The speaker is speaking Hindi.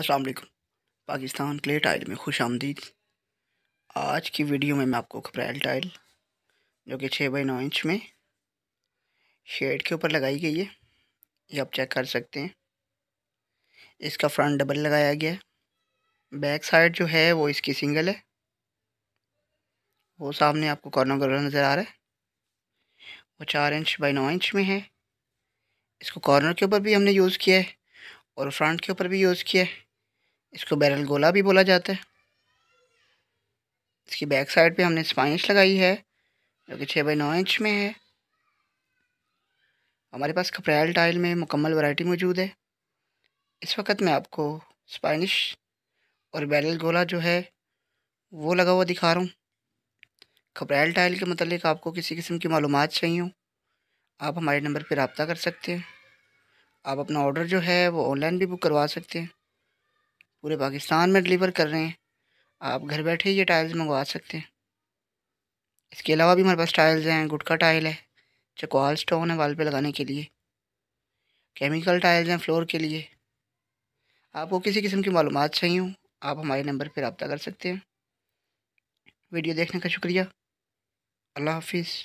अस्सलाम वालेकुम पाकिस्तान क्ले टाइल में खुश आमदीद आज की वीडियो में मैं आपको खपरेल टाइल जो कि छः बाई नौ इंच में शेड के ऊपर लगाई गई है ये आप चेक कर सकते हैं इसका फ्रंट डबल लगाया गया है बैक साइड जो है वो इसकी सिंगल है वो सामने आपको कॉर्नर कॉर्नर नज़र आ रहा है वो चार इंच बाई नौ इंच में है इसको कॉर्नर के ऊपर भी हमने यूज़ किया है और फ्रंट के ऊपर भी यूज़ किया है इसको बैरल गोला भी बोला जाता है इसकी बैक साइड पे हमने स्पाइंस लगाई है जो कि छः बाई नौ इंच में है हमारे पास कपड़ैल टाइल में मुकम्मल वैरायटी मौजूद है इस वक्त मैं आपको स्पाइनिश और बैरल गोला जो है वो लगा हुआ दिखा रहा हूँ खबरैल टाइल के मतलब आपको किसी किस्म की मालूम चाहिए हो आप हमारे नंबर पर रबता कर सकते हैं आप अपना ऑर्डर जो है वो ऑनलाइन भी बुक करवा सकते हैं पूरे पाकिस्तान में डिलीवर कर रहे हैं आप घर बैठे ये टाइल्स मंगवा सकते हैं इसके अलावा भी हमारे पास टाइल्स हैं गुटका टाइल है चकवाल स्टोन है वाल पे लगाने के लिए केमिकल टाइल्स हैं फ्लोर के लिए आपको किसी किस्म की मालूम चाहिए हो आप हमारे नंबर पर रबता कर सकते हैं वीडियो देखने का शुक्रिया अल्लाह हाफिज़